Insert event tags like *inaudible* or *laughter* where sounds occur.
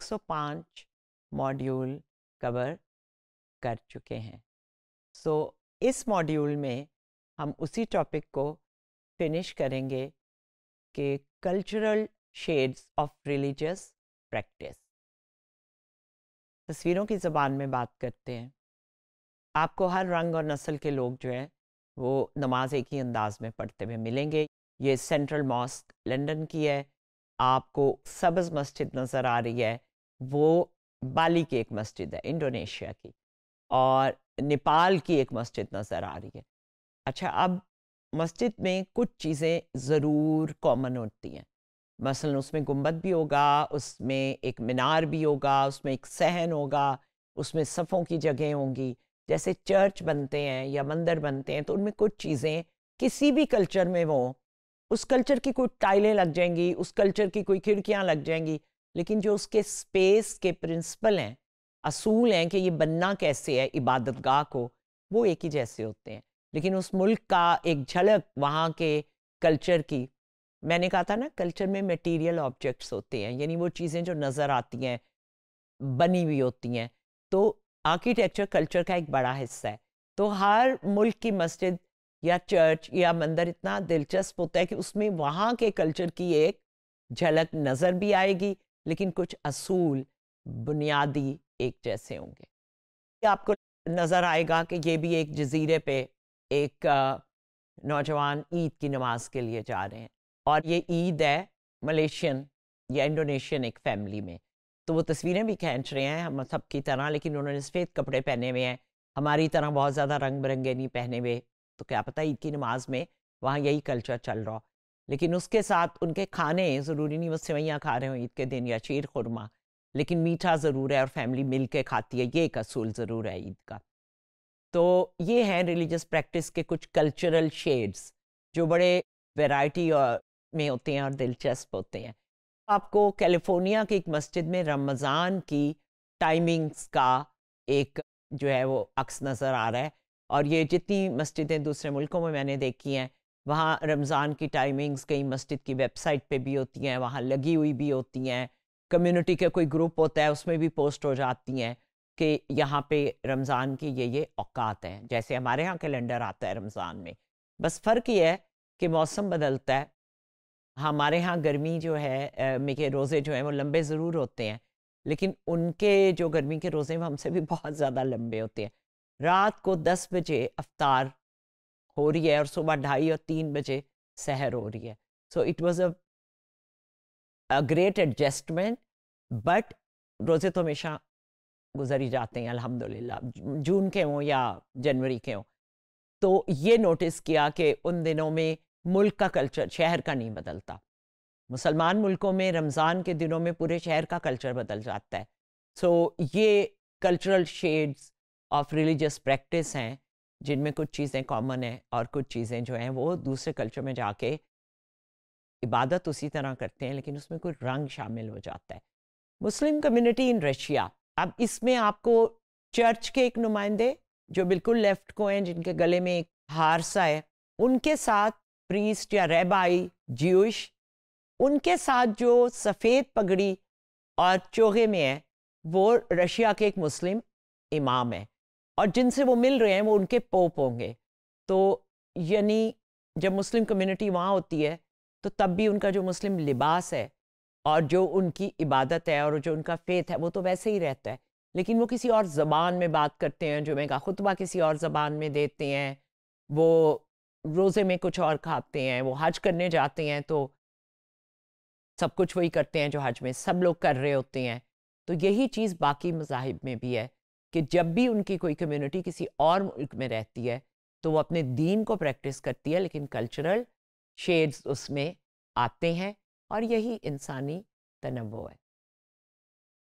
105 module cover कर चुके हैं सो so, इस मॉड्यूल में हम उसी टॉपिक को फिनिश करेंगे कि cultural shades of religious practice तस्वीरों की ज़बान में बात करते हैं आपको हर रंग और नस्ल के लोग जो है वो नमाज एक ही अंदाज में पढ़ते हुए मिलेंगे ये सेंट्रल मॉस्क लंदन की है आपको सब्ज़ मस्जिद नज़र आ रही है वो बाली की एक मस्जिद है इंडोनेशिया की और नेपाल की एक मस्जिद नज़र आ रही है अच्छा अब मस्जिद में कुछ चीज़ें ज़रूर कॉमन होती हैं मसलन उसमें गुम्बद भी होगा उसमें एक मीनार भी होगा उसमें एक सहन होगा उसमें सफ़ों की जगह होंगी जैसे चर्च बनते हैं या मंदिर बनते हैं तो उनमें कुछ चीज़ें किसी भी कल्चर में वो उस कल्चर की कुछ टाइलें लग जाएंगी उस कल्चर की कोई खिड़कियाँ लग जाएंगी लेकिन जो उसके स्पेस के प्रिंसिपल हैं असूल हैं कि ये बनना कैसे है इबादत गाह को वो एक ही जैसे होते हैं लेकिन उस मुल्क का एक झलक वहाँ के कल्चर की मैंने कहा था ना कल्चर में मटेरियल ऑब्जेक्ट्स होते हैं यानी वो चीज़ें जो नज़र आती हैं बनी हुई होती हैं तो आर्किटेक्चर कल्चर का एक बड़ा हिस्सा है तो हर मुल्क की मस्जिद या चर्च या मंदिर इतना दिलचस्प होता है कि उसमें वहाँ के कल्चर की एक झलक नज़र भी आएगी लेकिन कुछ असूल बुनियादी एक जैसे होंगे आपको नज़र आएगा कि ये भी एक जजीरे पे एक नौजवान ईद की नमाज के लिए जा रहे हैं और ये ईद है मलेशियन या इंडोनेशियन एक फैमिली में तो वो तस्वीरें भी खींच रहे हैं हम सब की तरह लेकिन उन्होंने सफ़ेद कपड़े पहने हुए हैं हमारी तरह बहुत ज़्यादा रंग बिरंगे नहीं पहने हुए तो क्या पता ईद की नमाज में वहाँ यही कल्चर चल रहा लेकिन उसके साथ उनके खाने ज़रूरी नहीं वो सेवैयाँ खा रहे हो ईद के दिन या शीर खुरमा लेकिन मीठा ज़रूर है और फैमिली मिल के खाती है ये एक असूल ज़रूर है ईद का तो ये हैं रिलीजियस प्रैक्टिस के कुछ कल्चरल शेड्स जो बड़े वेराइटी में होते हैं और दिलचस्प होते हैं आपको कैलिफोर्निया की एक मस्जिद में रमज़ान की टाइमिंग्स का एक जो है वो अक्स नज़र आ रहा है और ये जितनी मस्जिदें दूसरे मुल्कों में मैंने देखी हैं वहाँ रमज़ान की टाइमिंग्स कई मस्जिद की वेबसाइट पे भी होती हैं वहाँ लगी हुई भी होती हैं कम्युनिटी का कोई ग्रुप होता है उसमें भी पोस्ट हो जाती हैं कि यहाँ पे रमज़ान की ये ये औकात हैं जैसे हमारे यहाँ कैलेंडर आता है रमज़ान में बस फ़र्क ये है कि मौसम बदलता है हमारे यहाँ गर्मी जो है में के रोज़े जो हैं वो लंबे ज़रूर होते हैं लेकिन उनके जो गर्मी के रोज़े वो हमसे भी *laughs* बहुत ज़्यादा लंबे होते हैं रात को दस बजे अफ्तार हो रही है और सुबह ढाई और तीन बजे सहर हो रही है so it was a great adjustment but रोज़े तो हमेशा गुजर ही जाते हैं अल्हम्दुलिल्लाह जून के हों या जनवरी के हों तो ये नोटिस किया कि उन दिनों में मुल्क का कल्चर शहर का नहीं बदलता मुसलमान मुल्कों में रमज़ान के दिनों में पूरे शहर का कल्चर बदल जाता है सो so, ये cultural shades of religious practice हैं जिनमें कुछ चीज़ें कॉमन हैं और कुछ चीज़ें जो हैं वो दूसरे कल्चर में जाके इबादत उसी तरह करते हैं लेकिन उसमें कोई रंग शामिल हो जाता है मुस्लिम कम्युनिटी इन रशिया अब इसमें आपको चर्च के एक नुमाइंदे जो बिल्कुल लेफ्ट को हैं जिनके गले में एक हार सा है उनके साथ प्रीस्ट या रेबाई ज्यूश उनके साथ जो सफ़ेद पगड़ी और चोहे में है वो रशिया के एक मुस्लिम इमाम है और जिनसे वो मिल रहे हैं वो उनके पोप होंगे तो यानी जब मुस्लिम कम्युनिटी वहाँ होती है तो तब भी उनका जो मुस्लिम लिबास है और जो उनकी इबादत है और जो उनका फेथ है वो तो वैसे ही रहता है लेकिन वो किसी और ज़बान में बात करते हैं जुमे का खुतबा किसी और ज़बान में देते हैं वो रोज़े में कुछ और खाते हैं वो हज करने जाते हैं तो सब कुछ वही करते हैं जो हज में सब लोग कर रहे होते हैं तो यही चीज़ बाकी मजाहब में भी है कि जब भी उनकी कोई कम्युनिटी किसी और मुल्क में रहती है तो वो अपने दीन को प्रैक्टिस करती है लेकिन कल्चरल शेड्स उसमें आते हैं और यही इंसानी तनवो है